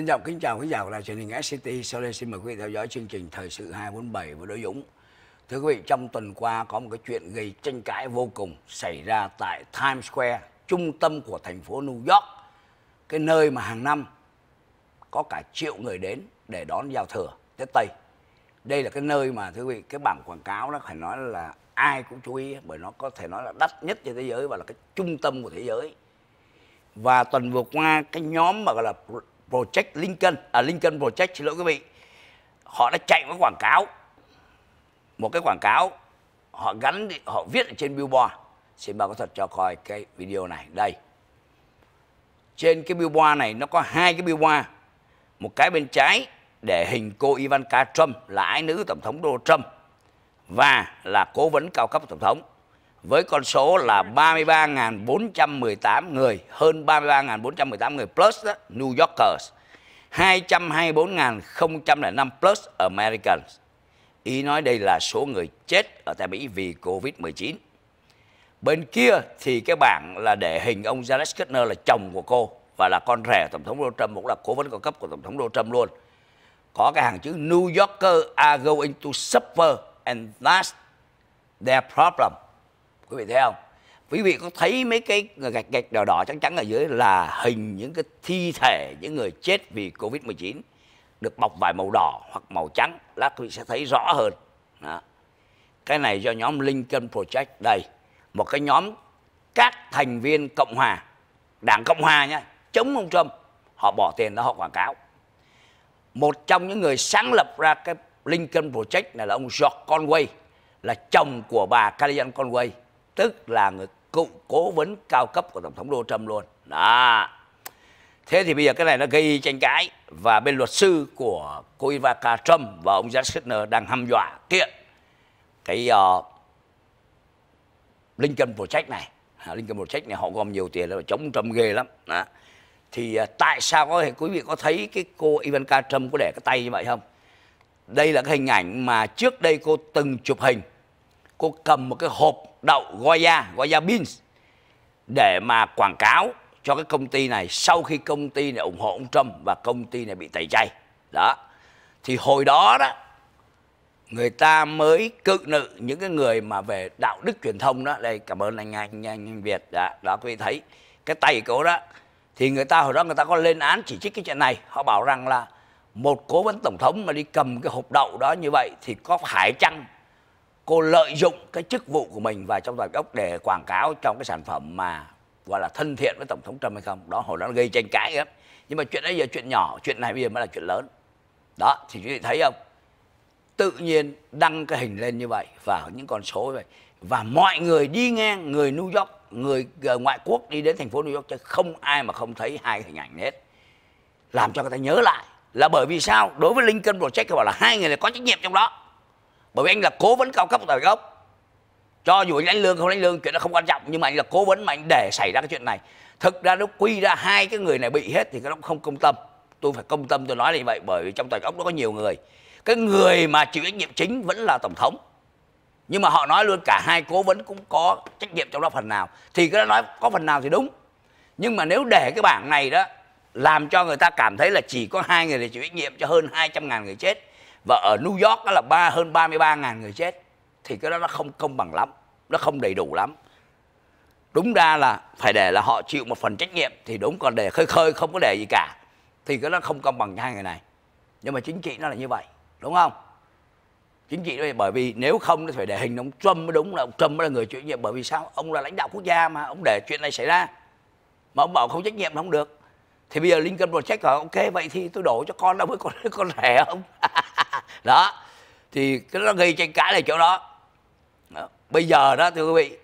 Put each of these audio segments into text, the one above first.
Xin chào kính chào quý giả của đài truyền hình SCT. Sau đây xin mời quý vị theo dõi chương trình Thời sự 247 với Đỗ Dũng. Thưa quý vị, trong tuần qua có một cái chuyện gây tranh cãi vô cùng xảy ra tại Times Square, trung tâm của thành phố New York. Cái nơi mà hàng năm có cả triệu người đến để đón giao thừa Tết Tây. Đây là cái nơi mà thưa quý vị, cái bảng quảng cáo nó phải nói là ai cũng chú ý bởi nó có thể nói là đắt nhất trên thế giới và là cái trung tâm của thế giới. Và tuần vừa qua cái nhóm mà gọi là Project Lincoln à Lincoln Project xin lỗi quý vị họ đã chạy một quảng cáo một cái quảng cáo họ gắn họ viết ở trên billboard xin bà có thật cho coi cái video này đây trên cái billboard này nó có hai cái billboard một cái bên trái để hình cô Ivanka Trump là ái nữ tổng thống Donald Trump và là cố vấn cao cấp tổng thống với con số là 33.418 người, hơn 33.418 người plus đó, New Yorkers, 224.005 plus Americans. Ý nói đây là số người chết ở tại Mỹ vì Covid-19. Bên kia thì cái bảng là để hình ông Jared Kushner là chồng của cô và là con rể Tổng thống Donald Trump, cũng là cố vấn cao cấp của Tổng thống Donald Trump luôn. Có cái hàng chữ New Yorker are going to suffer and that's their problem quý vị thấy không quý vị có thấy mấy cái gạch gạch đỏ đỏ trắng trắng ở dưới là hình những cái thi thể những người chết vì covid 19 được bọc vài màu đỏ hoặc màu trắng lát quý vị sẽ thấy rõ hơn Đó. cái này do nhóm Lincoln Project đây một cái nhóm các thành viên Cộng hòa Đảng Cộng hòa nhá chống ông Trump họ bỏ tiền đó họ quảng cáo một trong những người sáng lập ra cái Lincoln Project này là ông George Conway là chồng của bà Kellyanne Conway tức là người cựu cố vấn cao cấp của tổng thống Donald Trump luôn đó thế thì bây giờ cái này nó gây tranh cãi và bên luật sư của cô Ivanka Trump và ông Jared Kushner đang hăm dọa kiện cái uh, Lincoln Project này à, Lincoln Project này họ gom nhiều tiền là chống Trump ghê lắm đó. thì uh, tại sao có quý vị có thấy cái cô Ivanka Trump có để cái tay như vậy không đây là cái hình ảnh mà trước đây cô từng chụp hình cô cầm một cái hộp đậu Goya, Goya Beans để mà quảng cáo cho cái công ty này sau khi công ty này ủng hộ ông Trump và công ty này bị tẩy chay. Đó. Thì hồi đó đó người ta mới cự nữ những cái người mà về đạo đức truyền thông đó đây cảm ơn anh anh anh, anh Việt đã đó quý vị thấy cái tay cổ đó thì người ta hồi đó người ta có lên án chỉ trích cái chuyện này họ bảo rằng là một cố vấn tổng thống mà đi cầm cái hộp đậu đó như vậy thì có phải chăng cô lợi dụng cái chức vụ của mình và trong toàn ốc để quảng cáo trong cái sản phẩm mà gọi là thân thiện với tổng thống trump hay không đó hồi đó nó gây tranh cãi lắm nhưng mà chuyện đấy giờ chuyện nhỏ chuyện này bây giờ mới là chuyện lớn đó thì quý vị thấy không tự nhiên đăng cái hình lên như vậy và những con số như vậy và mọi người đi ngang người New York người ờ, ngoại quốc đi đến thành phố New York chứ không ai mà không thấy hai hình ảnh hết làm cho người ta nhớ lại là bởi vì sao đối với Lincoln Project bảo là hai người này có trách nhiệm trong đó bởi vì anh là cố vấn cao cấp tại gốc cho dù anh đánh lương không đánh lương chuyện đó không quan trọng nhưng mà anh là cố vấn mà anh để xảy ra cái chuyện này thực ra nó quy ra hai cái người này bị hết thì nó cũng không công tâm tôi phải công tâm tôi nói như vậy bởi vì trong toàn gốc nó có nhiều người cái người mà chịu trách nhiệm chính vẫn là tổng thống nhưng mà họ nói luôn cả hai cố vấn cũng có trách nhiệm trong đó phần nào thì cái đó nói có phần nào thì đúng nhưng mà nếu để cái bảng này đó làm cho người ta cảm thấy là chỉ có hai người là chịu trách nhiệm cho hơn 200 ngàn người chết và ở New York đó là ba hơn 33.000 người chết thì cái đó nó không công bằng lắm nó không đầy đủ lắm đúng ra là phải để là họ chịu một phần trách nhiệm thì đúng còn để khơi khơi không có để gì cả thì cái đó không công bằng hai người này nhưng mà chính trị nó là như vậy đúng không chính trị đây bởi vì nếu không nó phải để hình ông Trump mới đúng là ông Trump mới là người chịu trách nhiệm bởi vì sao ông là lãnh đạo quốc gia mà ông để chuyện này xảy ra mà ông bảo không trách nhiệm không được thì bây giờ Lincoln Project hỏi ok vậy thì tôi đổ cho con đâu với con con rẻ không đó thì cái nó gây tranh cãi là chỗ đó. đó bây giờ đó thưa quý vị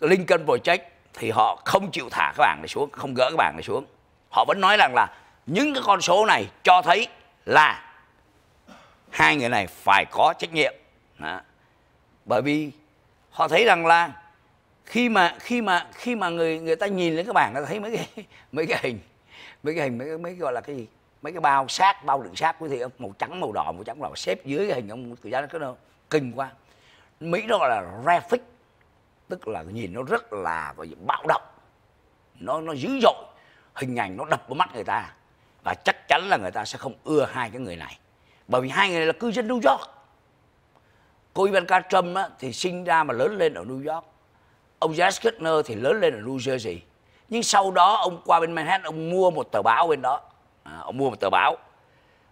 Lincoln Project thì họ không chịu thả các bạn này xuống không gỡ các bạn này xuống họ vẫn nói rằng là những cái con số này cho thấy là hai người này phải có trách nhiệm đó. bởi vì họ thấy rằng là khi mà khi mà khi mà người người ta nhìn lên các bạn người ta thấy mấy cái mấy cái hình mấy cái hình mấy cái, mấy cái gọi là cái gì mấy cái bao sát bao đựng sát quý thị màu trắng màu đỏ màu trắng màu đỏ xếp dưới cái hình ông tỷ giá nó cứ kinh quá mỹ đó là graphic tức là nhìn nó rất là gọi là bạo động nó nó dữ dội hình ảnh nó đập vào mắt người ta và chắc chắn là người ta sẽ không ưa hai cái người này bởi vì hai người này là cư dân New York cô Ivanka Trump á, thì sinh ra mà lớn lên ở New York ông Jared Kushner thì lớn lên ở New Jersey nhưng sau đó ông qua bên Manhattan ông mua một tờ báo bên đó à, ông mua một tờ báo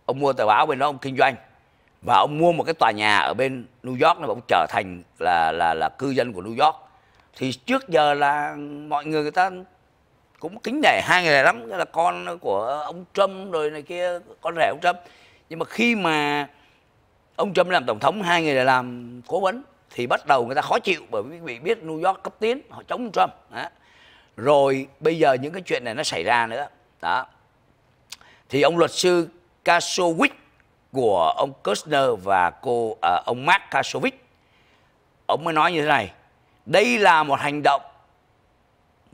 ông mua tờ báo bên đó ông kinh doanh và ông mua một cái tòa nhà ở bên New York nó ông trở thành là là là cư dân của New York thì trước giờ là mọi người người ta cũng kính nể hai người này lắm là con của ông Trump rồi này kia con rể ông Trump nhưng mà khi mà ông Trump làm tổng thống hai người này làm cố vấn thì bắt đầu người ta khó chịu bởi vì vị biết New York cấp tiến họ chống Trump đó. rồi bây giờ những cái chuyện này nó xảy ra nữa đó thì ông luật sư Kasowicz của ông Kushner và cô à, ông Mark Kasowicz ông mới nói như thế này đây là một hành động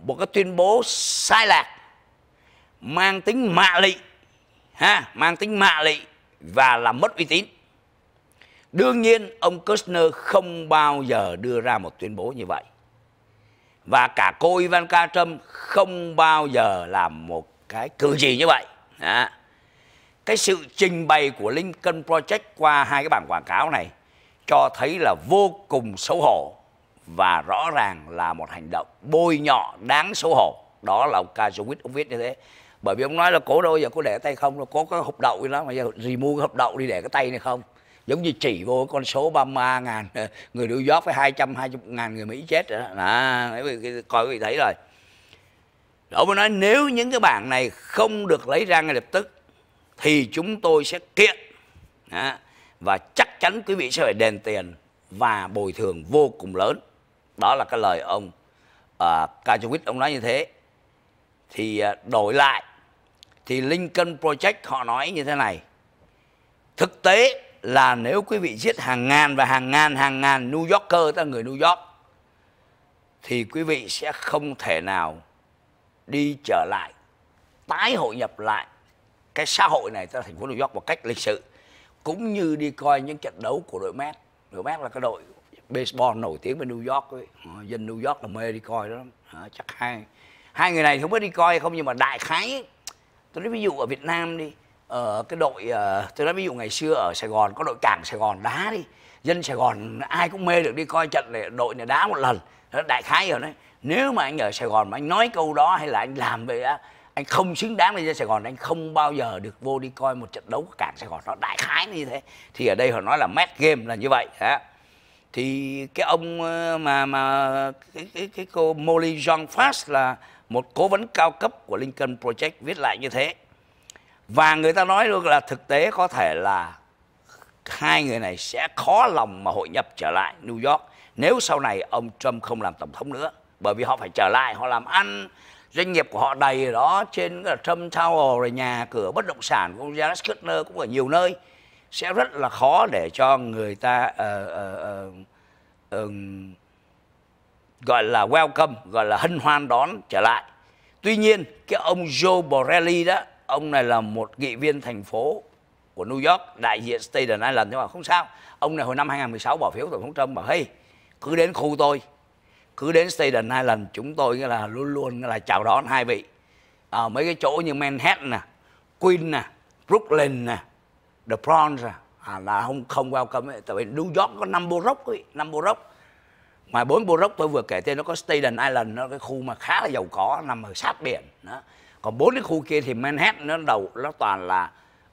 một cái tuyên bố sai lạc mang tính mạ lị ha mang tính mạ lị và làm mất uy tín đương nhiên ông Kushner không bao giờ đưa ra một tuyên bố như vậy và cả cô Ivanka Trump không bao giờ làm một cái cử chỉ như vậy đó. Cái sự trình bày của Lincoln Project qua hai cái bảng quảng cáo này cho thấy là vô cùng xấu hổ và rõ ràng là một hành động bôi nhọ đáng xấu hổ. Đó là ông Kazowit ông viết như thế. Bởi vì ông nói là cố đâu giờ cô để tay không, nó có cái hộp đậu như đó mà giờ remove cái hộp đậu đi để cái tay này không giống như chỉ vô con số 33 ngàn người New York với 200 20 ngàn người Mỹ chết rồi đó. À, coi quý vị thấy rồi Ông mới nói nếu những cái bản này không được lấy ra ngay lập tức thì chúng tôi sẽ kiện Đó. và chắc chắn quý vị sẽ phải đền tiền và bồi thường vô cùng lớn. Đó là cái lời ông uh, à, Kajewit ông nói như thế. Thì uh, đổi lại thì Lincoln Project họ nói như thế này. Thực tế là nếu quý vị giết hàng ngàn và hàng ngàn hàng ngàn New Yorker, tức là người New York thì quý vị sẽ không thể nào đi trở lại tái hội nhập lại cái xã hội này tại thành phố New York một cách lịch sự cũng như đi coi những trận đấu của đội Mets đội Mets là cái đội baseball nổi tiếng bên New York ấy. dân New York là mê đi coi đó à, chắc hai hai người này không biết đi coi không nhưng mà đại khái ấy. tôi nói ví dụ ở Việt Nam đi ở cái đội ờ, tôi nói ví dụ ngày xưa ở Sài Gòn có đội cảng Sài Gòn đá đi dân Sài Gòn ai cũng mê được đi coi trận này đội này đá một lần đại khái rồi đấy nếu mà anh ở sài gòn mà anh nói câu đó hay là anh làm vậy á anh không xứng đáng đi ra sài gòn anh không bao giờ được vô đi coi một trận đấu của cảng sài gòn nó đại khái như thế thì ở đây họ nói là mad game là như vậy đó thì cái ông ờ, mà mà cái cái, cái cô Molly John Fast là một cố vấn cao cấp của Lincoln Project viết lại như thế và người ta nói luôn là thực tế có thể là hai người này sẽ khó lòng mà hội nhập trở lại New York nếu sau này ông Trump không làm tổng thống nữa bởi vì họ phải trở lại họ làm ăn doanh nghiệp của họ đầy đó trên là Trump Tower rồi nhà cửa bất động sản của ông Jared Kushner cũng ở nhiều nơi sẽ rất là khó để cho người ta uh, uh, uh, uh, gọi là welcome gọi là hân hoan đón trở lại tuy nhiên cái ông Joe Borrelli đó ông này là một nghị viên thành phố của New York đại diện Staten Island nhưng mà không sao ông này hồi năm 2016 bỏ phiếu tổng thống Trump bảo hey cứ đến khu tôi cứ đến Staten Island chúng tôi là luôn luôn là chào đón hai vị ở à, mấy cái chỗ như Manhattan nè Queen nè Brooklyn nè The Bronx nè à, là không không welcome ấy. tại vì New York có năm bộ rốc ấy, năm bộ rốc ngoài bốn bộ rốc tôi vừa kể tên nó có Staten Island nó cái khu mà khá là giàu có nằm ở sát biển đó còn bốn cái khu kia thì Manhattan nó đầu nó toàn là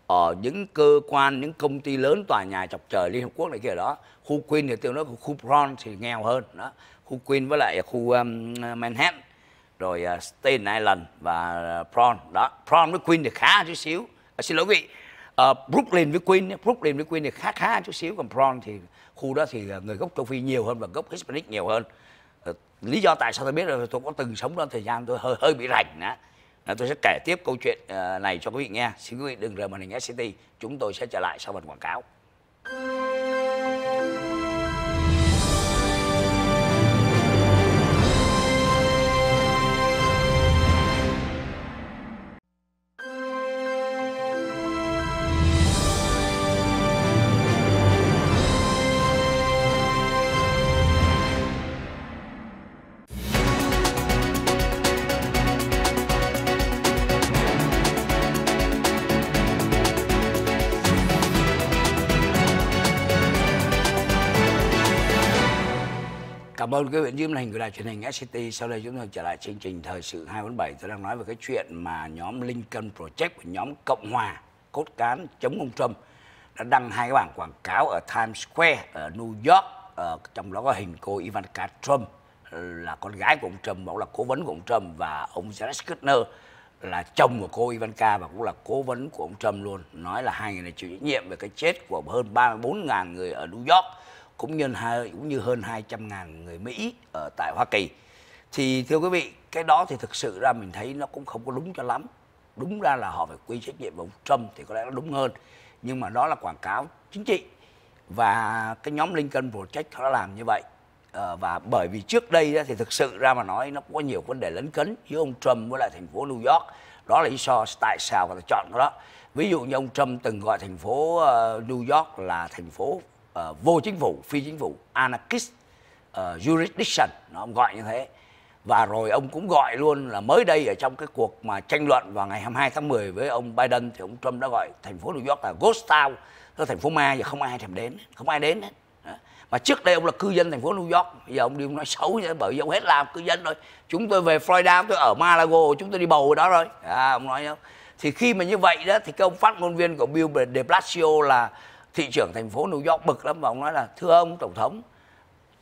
ở những cơ quan những công ty lớn tòa nhà chọc trời Liên Hợp Quốc này kia đó khu Queen thì tôi nói khu Bronx thì nghèo hơn đó khu Queen với lại khu um, Manhattan rồi uh, Staten Island và uh, Prawn đó Prawn với Queen thì khá chút xíu à, xin lỗi quý vị uh, Brooklyn với Queen Brooklyn với Queen thì khá khá chút xíu còn Prawn thì khu đó thì người gốc châu Phi nhiều hơn và gốc Hispanic nhiều hơn uh, lý do tại sao tôi biết là tôi có từng sống đó thời gian tôi hơi hơi bị rảnh đó à, tôi sẽ kể tiếp câu chuyện uh, này cho quý vị nghe xin quý vị đừng rời màn hình SCT chúng tôi sẽ trở lại sau phần quảng cáo Cảm ơn quý vị chương hành của đài truyền hình SCT. Sau đây chúng tôi trở lại chương trình thời sự 247. Tôi đang nói về cái chuyện mà nhóm Lincoln Project của nhóm Cộng hòa cốt cán chống ông Trump đã đăng hai cái bảng quảng cáo ở Times Square ở New York. Ở, trong đó có hình cô Ivanka Trump là con gái của ông Trump, bảo là cố vấn của ông Trump và ông Jared Kushner là chồng của cô Ivanka và cũng là cố vấn của ông Trump luôn nói là hai người này chịu trách nhiệm về cái chết của hơn 34.000 người ở New York cũng như hai cũng như hơn 200 ngàn người Mỹ ở tại Hoa Kỳ thì thưa quý vị cái đó thì thực sự ra mình thấy nó cũng không có đúng cho lắm đúng ra là họ phải quy trách nhiệm vào ông Trump thì có lẽ nó đúng hơn nhưng mà đó là quảng cáo chính trị và cái nhóm Lincoln Project họ đã làm như vậy ờ, và bởi vì trước đây thì thực sự ra mà nói nó cũng có nhiều vấn đề lấn cấn giữa ông Trump với lại thành phố New York đó là lý do tại sao người ta chọn nó đó ví dụ như ông Trump từng gọi thành phố ờ, New York là thành phố uh, vô chính phủ phi chính phủ anarchist uh, jurisdiction nó ông gọi như thế và rồi ông cũng gọi luôn là mới đây ở trong cái cuộc mà tranh luận vào ngày 22 tháng 10 với ông Biden thì ông Trump đã gọi thành phố New York là ghost town, là thành phố ma và không ai thèm đến, không ai đến hết. Mà trước đây ông là cư dân thành phố New York, bây giờ ông đi ông nói xấu vậy bởi vì ông hết làm cư dân rồi. Chúng tôi về Florida, tôi ở Malago, chúng tôi đi bầu ở đó rồi. À, ông nói không? Thì khi mà như vậy đó thì cái ông phát ngôn viên của Bill de Blasio là thị trưởng thành phố New York bực lắm và ông nói là thưa ông tổng thống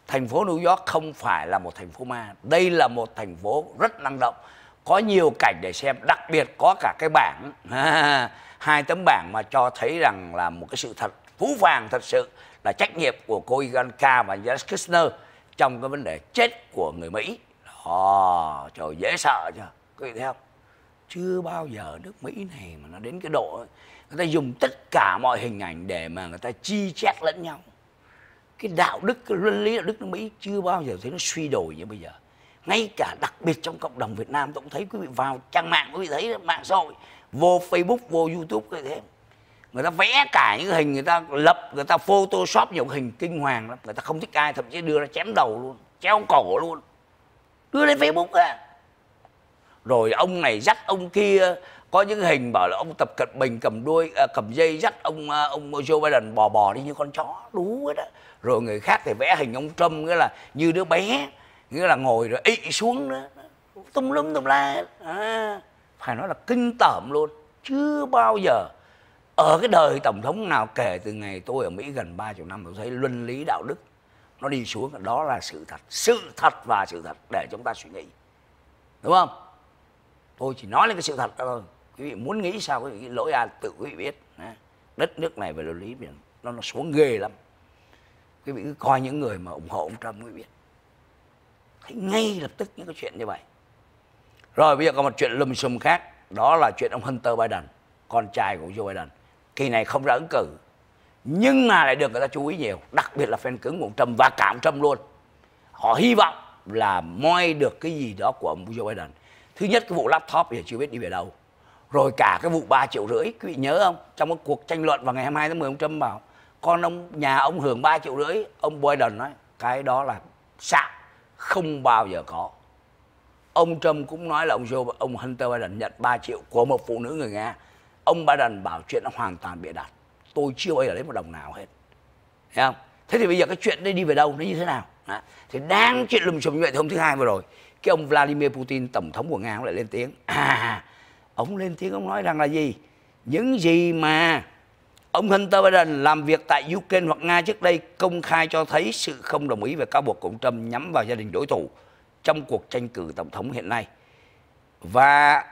thành phố New York không phải là một thành phố ma đây là một thành phố rất năng động có nhiều cảnh để xem đặc biệt có cả cái bảng hai tấm bảng mà cho thấy rằng là một cái sự thật phú vàng thật sự là trách nhiệm của cô Ivanka và Jared Kushner trong cái vấn đề chết của người Mỹ đó trời dễ sợ chưa quý vị thấy không chưa bao giờ nước Mỹ này mà nó đến cái độ ấy người ta dùng tất cả mọi hình ảnh để mà người ta chi chét lẫn nhau cái đạo đức cái luân lý đạo đức nước mỹ chưa bao giờ thấy nó suy đổi như bây giờ ngay cả đặc biệt trong cộng đồng việt nam tôi cũng thấy quý vị vào trang mạng quý vị thấy mạng xã hội vô facebook vô youtube cái thế người ta vẽ cả những hình người ta lập người ta photoshop những hình kinh hoàng lắm người ta không thích ai thậm chí đưa ra chém đầu luôn treo cổ luôn đưa lên facebook à rồi ông này dắt ông kia có những hình bảo là ông tập cận bình cầm đuôi à, cầm dây dắt ông à, ông Joe Biden bò bò đi như con chó đú hết đó rồi người khác thì vẽ hình ông Trump nghĩa là như đứa bé nghĩa là ngồi rồi ị xuống đó tung lum tùm la à, phải nói là kinh tởm luôn chưa bao giờ ở cái đời tổng thống nào kể từ ngày tôi ở Mỹ gần ba 30 năm tôi thấy luân lý đạo đức nó đi xuống đó là sự thật sự thật và sự thật để chúng ta suy nghĩ đúng không tôi chỉ nói lên cái sự thật đó thôi quý vị muốn nghĩ sao quý vị lỗi ai tự quý vị biết đất nước này về luật lý biển nó nó xuống ghê lắm quý vị cứ coi những người mà ủng hộ ông trump quý vị biết thấy ngay lập tức những cái chuyện như vậy rồi bây giờ còn một chuyện lùm xùm khác đó là chuyện ông hunter biden con trai của joe biden kỳ này không ra ứng cử nhưng mà lại được người ta chú ý nhiều đặc biệt là fan cứng của ông trump và cảm trump luôn họ hy vọng là moi được cái gì đó của ông joe biden thứ nhất cái vụ laptop thì chưa biết đi về đâu rồi cả cái vụ 3 triệu rưỡi quý vị nhớ không trong cái cuộc tranh luận vào ngày 22 tháng 10 ông Trump bảo con ông nhà ông hưởng 3 triệu rưỡi ông Biden nói cái đó là sạ không bao giờ có ông Trump cũng nói là ông Joe ông Hunter Biden nhận 3 triệu của một phụ nữ người Nga ông Biden bảo chuyện nó hoàn toàn bị đặt tôi chưa bao giờ lấy một đồng nào hết thấy không thế thì bây giờ cái chuyện đấy đi về đâu nó như thế nào đó. thì đang chuyện lùm xùm như vậy thì hôm thứ hai vừa rồi cái ông Vladimir Putin tổng thống của Nga ông lại lên tiếng à ông lên tiếng ông nói rằng là gì những gì mà ông Hunter Biden làm việc tại Ukraine hoặc Nga trước đây công khai cho thấy sự không đồng ý về cáo buộc của ông Trump nhắm vào gia đình đối thủ trong cuộc tranh cử tổng thống hiện nay và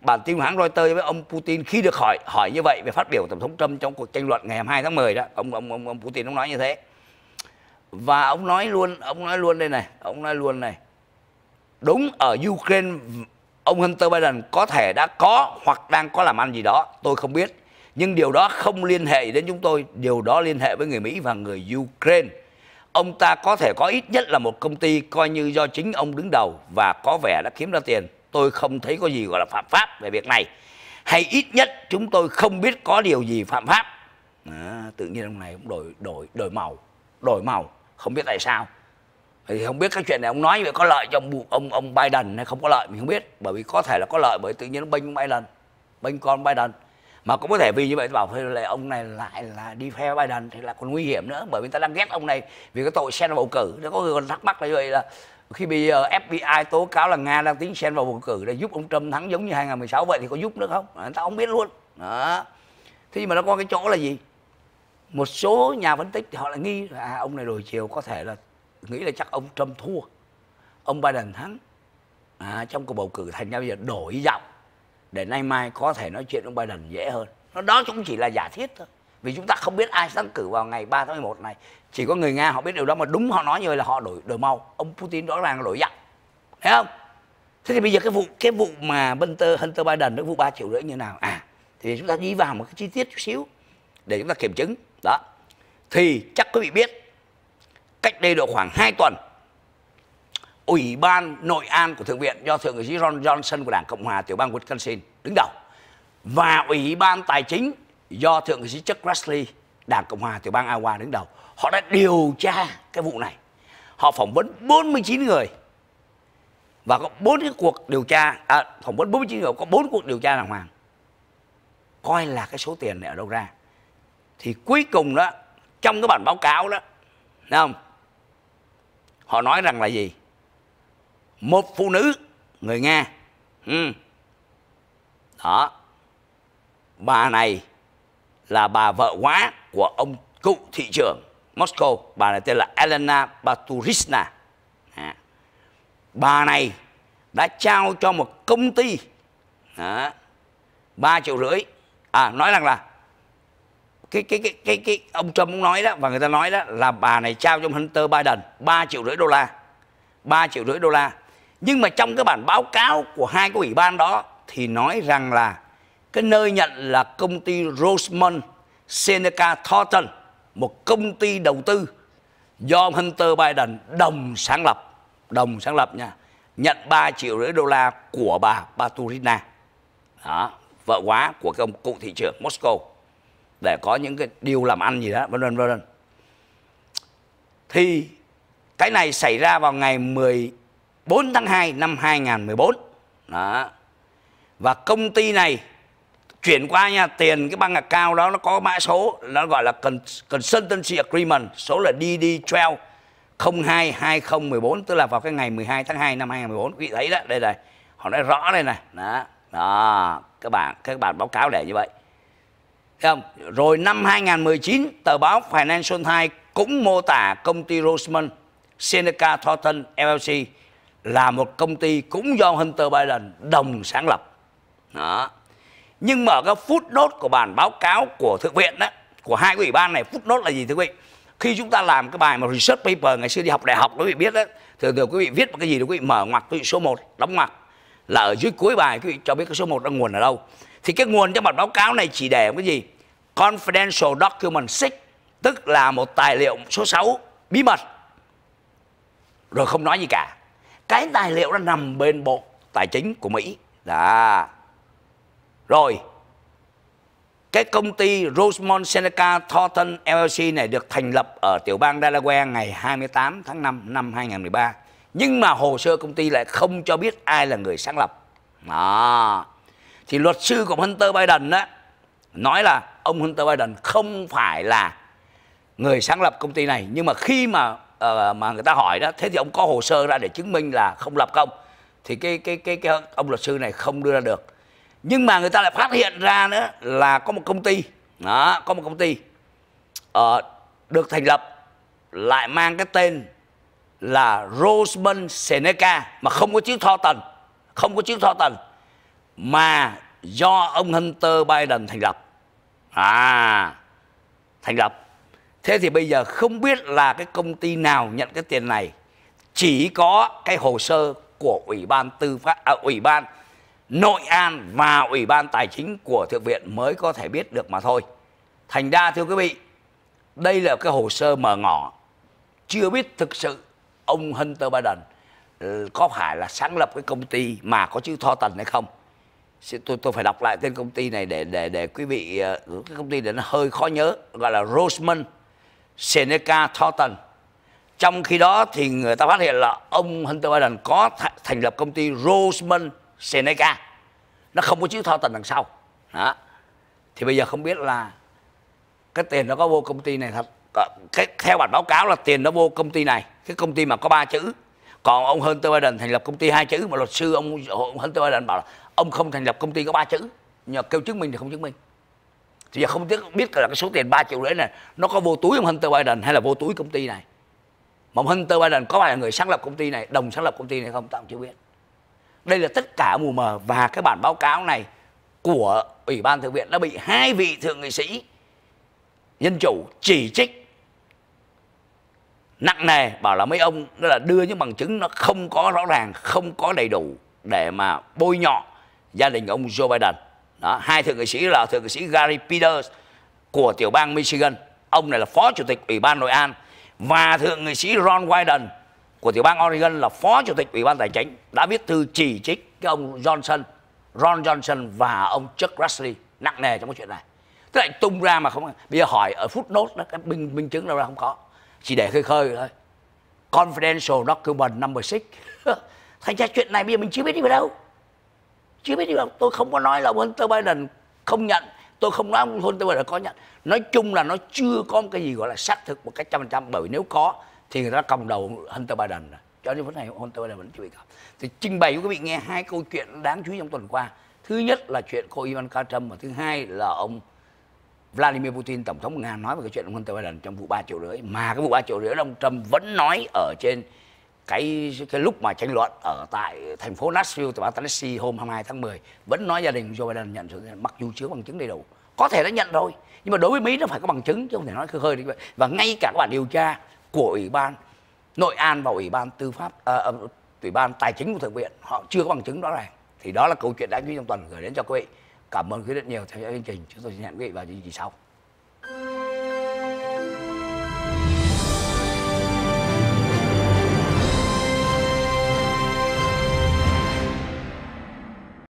bản tin hãng Reuters với ông Putin khi được hỏi hỏi như vậy về phát biểu của tổng thống Trump trong cuộc tranh luận ngày 22 tháng 10 đó ông ông ông, ông Putin ông nói như thế và ông nói luôn ông nói luôn đây này ông nói luôn này đúng ở Ukraine ông Hunter Biden có thể đã có hoặc đang có làm ăn gì đó tôi không biết nhưng điều đó không liên hệ đến chúng tôi điều đó liên hệ với người Mỹ và người Ukraine ông ta có thể có ít nhất là một công ty coi như do chính ông đứng đầu và có vẻ đã kiếm ra tiền tôi không thấy có gì gọi là phạm pháp về việc này hay ít nhất chúng tôi không biết có điều gì phạm pháp à, tự nhiên ông này cũng đổi đổi đổi màu đổi màu không biết tại sao thì không biết cái chuyện này ông nói như vậy có lợi cho ông ông ông Biden hay không có lợi mình không biết bởi vì có thể là có lợi bởi tự nhiên bênh ông Biden bênh con Biden mà cũng có thể vì như vậy bảo là ông này lại là đi phe Biden thì là còn nguy hiểm nữa bởi vì ta đang ghét ông này vì cái tội xen vào bầu cử nó có người còn thắc mắc là như vậy là khi bây giờ FBI tố cáo là Nga đang tiến xen vào bầu cử để giúp ông Trump thắng giống như 2016 vậy thì có giúp nữa không? Người à, ta không biết luôn. Đó. Thế nhưng mà nó có cái chỗ là gì? Một số nhà phân tích thì họ lại nghi là à, ông này đổi chiều có thể là nghĩ là chắc ông Trump thua ông Biden thắng à, trong cuộc bầu cử thành ra bây giờ đổi giọng để nay mai có thể nói chuyện ông Biden dễ hơn nó đó cũng chỉ là giả thiết thôi vì chúng ta không biết ai sẽ cử vào ngày 3 tháng 11 này chỉ có người Nga họ biết điều đó mà đúng họ nói như vậy là họ đổi đổi mau, ông Putin rõ ràng đổi giọng thấy không thế thì bây giờ cái vụ cái vụ mà Hunter Hunter Biden cái vụ 3 triệu rưỡi như nào à thì chúng ta đi vào một cái chi tiết chút xíu để chúng ta kiểm chứng đó thì chắc quý vị biết cách đây độ khoảng 2 tuần Ủy ban Nội an của Thượng viện do Thượng nghị sĩ Ron Johnson của Đảng Cộng hòa tiểu bang Wisconsin đứng đầu và Ủy ban Tài chính do Thượng nghị sĩ Chuck Grassley Đảng Cộng hòa tiểu bang Iowa đứng đầu họ đã điều tra cái vụ này họ phỏng vấn 49 người và có bốn cái cuộc điều tra à, phỏng vấn 49 người có bốn cuộc điều tra đàng hoàng coi là cái số tiền này ở đâu ra thì cuối cùng đó trong cái bản báo cáo đó không họ nói rằng là gì một phụ nữ người nga ừ. đó bà này là bà vợ quá của ông cựu thị trưởng Moscow bà này tên là Elena Baturishna à. bà này đã trao cho một công ty à, triệu rưỡi à nói rằng là cái cái cái cái cái ông Trump cũng nói đó và người ta nói đó là bà này trao cho ông Hunter Biden 3 triệu rưỡi đô la 3 triệu rưỡi đô la nhưng mà trong cái bản báo cáo của hai cái ủy ban đó thì nói rằng là cái nơi nhận là công ty Rosemont Seneca Thornton một công ty đầu tư do ông Hunter Biden đồng sáng lập đồng sáng lập nha nhận 3 triệu rưỡi đô la của bà Baturina đó, vợ quá của cái ông cụ thị trưởng Moscow để có những cái điều làm ăn gì đó vân vân vân thì cái này xảy ra vào ngày 14 tháng 2 năm 2014 đó và công ty này chuyển qua nhà tiền cái băng cao đó nó có mã số nó gọi là consultancy agreement số là DD12 02 tức là vào cái ngày 12 tháng 2 năm 2014 quý vị thấy đó đây này họ nói rõ đây này đó đó các bạn các bạn báo cáo để như vậy không? Rồi năm 2019, tờ báo Financial Times cũng mô tả công ty Roseman Seneca Thornton LLC là một công ty cũng do Hunter Biden đồng sáng lập. Đó. Nhưng mà cái phút nốt của bản báo cáo của Thượng viện đó, của hai ủy ban này, phút nốt là gì thưa quý vị? Khi chúng ta làm cái bài mà research paper ngày xưa đi học đại học quý vị biết đó, thường thường quý vị viết một cái gì đó quý vị mở ngoặc quý vị số 1, đóng ngoặc là ở dưới cuối bài quý vị cho biết cái số 1 là nguồn ở đâu thì cái nguồn cho bản báo cáo này chỉ để cái gì confidential document 6 tức là một tài liệu số 6 bí mật rồi không nói gì cả cái tài liệu nó nằm bên bộ tài chính của Mỹ đó rồi cái công ty Rosemont Seneca Thornton LLC này được thành lập ở tiểu bang Delaware ngày 28 tháng 5 năm 2013 nhưng mà hồ sơ công ty lại không cho biết ai là người sáng lập À, thì luật sư của Hunter Biden đó nói là ông Hunter Biden không phải là người sáng lập công ty này nhưng mà khi mà uh, mà người ta hỏi đó thế thì ông có hồ sơ ra để chứng minh là không lập công, thì cái cái cái, cái ông luật sư này không đưa ra được nhưng mà người ta lại phát hiện ra nữa là có một công ty đó có một công ty uh, được thành lập lại mang cái tên là Roseman Seneca mà không có chiếc tần, không có chiếc tần, mà do ông Hunter Biden thành lập. À, thành lập. Thế thì bây giờ không biết là cái công ty nào nhận cái tiền này, chỉ có cái hồ sơ của ủy ban tư pháp à, ủy ban nội an và ủy ban tài chính của thượng viện mới có thể biết được mà thôi. Thành ra thưa quý vị, đây là cái hồ sơ mờ ngỏ chưa biết thực sự ông Hunter Biden ờ, có phải là sáng lập cái công ty mà có chữ tho tần hay không tôi tôi phải đọc lại tên công ty này để để để quý vị ờ, cái công ty này nó hơi khó nhớ gọi là Roseman Seneca Thornton trong khi đó thì người ta phát hiện là ông Hunter Biden có th thành lập công ty Roseman Seneca nó không có chữ Thornton đằng sau đó thì bây giờ không biết là cái tiền nó có vô công ty này thật ờ, cái theo bản báo cáo là tiền nó vô công ty này cái công ty mà có ba chữ còn ông Hunter Biden thành lập công ty hai chữ mà luật sư ông, ông Hunter Biden bảo là ông không thành lập công ty có ba chữ nhờ kêu chứng minh thì không chứng minh thì giờ không biết biết là cái số tiền 3 triệu rưỡi này nó có vô túi ông Hunter Biden hay là vô túi công ty này mà ông Hunter Biden có phải là người sáng lập công ty này đồng sáng lập công ty này không tao chưa biết đây là tất cả mù mờ và cái bản báo cáo này của ủy ban thượng viện đã bị hai vị thượng nghị sĩ dân chủ chỉ trích nặng nề bảo là mấy ông đó là đưa những bằng chứng nó không có rõ ràng không có đầy đủ để mà bôi nhọ gia đình ông Joe Biden đó hai thượng nghị sĩ là thượng nghị sĩ Gary Peters của tiểu bang Michigan ông này là phó chủ tịch ủy ban nội an và thượng nghị sĩ Ron Wyden của tiểu bang Oregon là phó chủ tịch ủy ban tài chính đã viết thư chỉ trích cái ông Johnson Ron Johnson và ông Chuck Grassley nặng nề trong cái chuyện này tức là tung ra mà không bây giờ hỏi ở phút nốt đó, cái minh chứng đâu ra không có chỉ để khơi khơi thôi confidential document number six thành ra chuyện này bây giờ mình chưa biết đi vào đâu chưa biết đi vào tôi không có nói là ông Hunter Biden không nhận tôi không nói ông Hunter Biden có nhận nói chung là nó chưa có một cái gì gọi là xác thực một cách trăm phần trăm bởi vì nếu có thì người ta cầm đầu Hunter Biden cho nên vấn này Hunter Biden vẫn chưa bị cầm thì trình bày cho quý vị nghe hai câu chuyện đáng chú ý trong tuần qua thứ nhất là chuyện cô Ivanka Trump và thứ hai là ông Vladimir Putin tổng thống Nga nói về cái chuyện ông Hunter Biden trong vụ 3 triệu rưỡi mà cái vụ 3 triệu rưỡi ông Trump vẫn nói ở trên cái cái lúc mà tranh luận ở tại thành phố Nashville tại bang Tennessee hôm 22 tháng 10 vẫn nói gia đình Joe Biden nhận sự mặc dù chưa bằng chứng đầy đủ có thể đã nhận rồi nhưng mà đối với Mỹ nó phải có bằng chứng chứ không thể nói cứ hơi như vậy và ngay cả các bản điều tra của ủy ban nội an và ủy ban tư pháp à, à ủy ban tài chính của thượng viện họ chưa có bằng chứng đó ràng thì đó là câu chuyện đáng ghi trong tuần gửi đến cho quý vị cảm ơn quý rất nhiều theo dõi chương trình chúng tôi xin hẹn quý vị vào chương trình sau